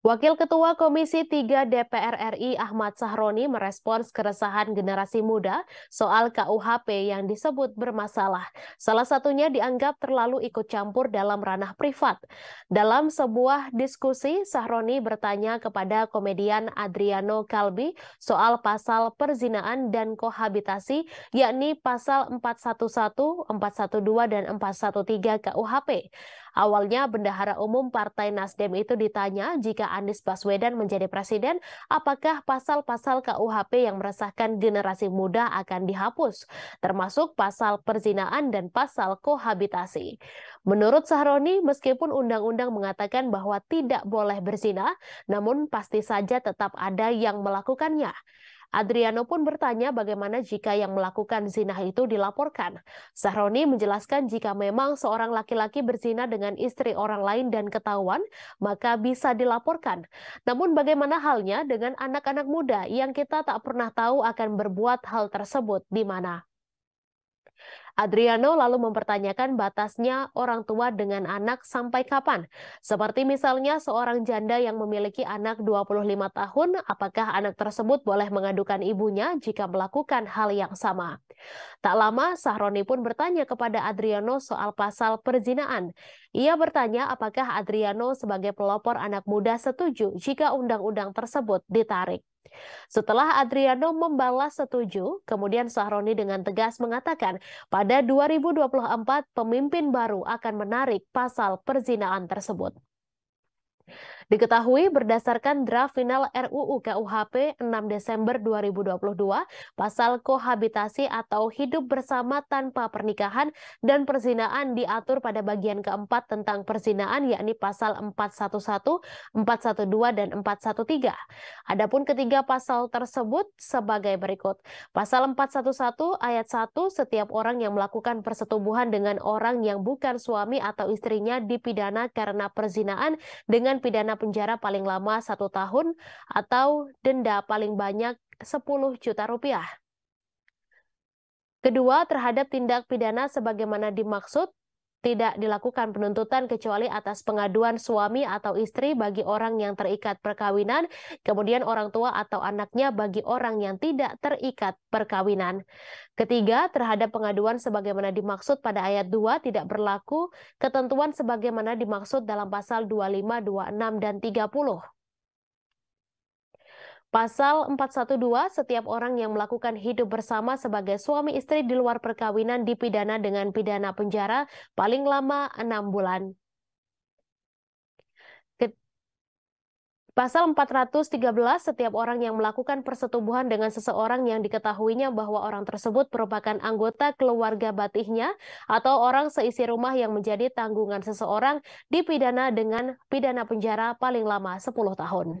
Wakil Ketua Komisi 3 DPR RI Ahmad Sahroni merespons keresahan generasi muda soal KUHP yang disebut bermasalah. Salah satunya dianggap terlalu ikut campur dalam ranah privat. Dalam sebuah diskusi, Sahroni bertanya kepada komedian Adriano Kalbi soal pasal perzinaan dan kohabitasi, yakni pasal 411, 412, dan 413 KUHP. Awalnya Bendahara Umum Partai Nasdem itu ditanya jika Anies Baswedan menjadi presiden, apakah pasal-pasal KUHP yang meresahkan generasi muda akan dihapus, termasuk pasal perzinaan dan pasal kohabitasi. Menurut Sahroni, meskipun undang-undang mengatakan bahwa tidak boleh berzina, namun pasti saja tetap ada yang melakukannya. Adriano pun bertanya bagaimana jika yang melakukan zina itu dilaporkan. Sahroni menjelaskan jika memang seorang laki-laki berzina dengan istri orang lain dan ketahuan, maka bisa dilaporkan. Namun bagaimana halnya dengan anak-anak muda yang kita tak pernah tahu akan berbuat hal tersebut di mana? Adriano lalu mempertanyakan batasnya orang tua dengan anak sampai kapan. Seperti misalnya seorang janda yang memiliki anak 25 tahun, apakah anak tersebut boleh mengadukan ibunya jika melakukan hal yang sama? Tak lama, Sahroni pun bertanya kepada Adriano soal pasal perzinaan. Ia bertanya apakah Adriano sebagai pelopor anak muda setuju jika undang-undang tersebut ditarik. Setelah Adriano membalas setuju, kemudian Sahroni dengan tegas mengatakan pada 2024 pemimpin baru akan menarik pasal perzinaan tersebut. Diketahui berdasarkan draft final RUU KUHP 6 Desember 2022, pasal kohabitasi atau hidup bersama tanpa pernikahan dan perzinaan diatur pada bagian keempat tentang perzinaan yakni pasal 411, 412 dan 413. Adapun ketiga pasal tersebut sebagai berikut. Pasal 411 ayat 1 setiap orang yang melakukan persetubuhan dengan orang yang bukan suami atau istrinya dipidana karena perzinaan dengan pidana penjara paling lama satu tahun atau denda paling banyak 10 juta rupiah. Kedua, terhadap tindak pidana sebagaimana dimaksud tidak dilakukan penuntutan kecuali atas pengaduan suami atau istri bagi orang yang terikat perkawinan, kemudian orang tua atau anaknya bagi orang yang tidak terikat perkawinan. Ketiga, terhadap pengaduan sebagaimana dimaksud pada ayat 2 tidak berlaku ketentuan sebagaimana dimaksud dalam pasal 25, 26 dan 30. Pasal 412, setiap orang yang melakukan hidup bersama sebagai suami istri di luar perkawinan dipidana dengan pidana penjara paling lama 6 bulan. Pasal 413, setiap orang yang melakukan persetubuhan dengan seseorang yang diketahuinya bahwa orang tersebut merupakan anggota keluarga batihnya atau orang seisi rumah yang menjadi tanggungan seseorang dipidana dengan pidana penjara paling lama 10 tahun.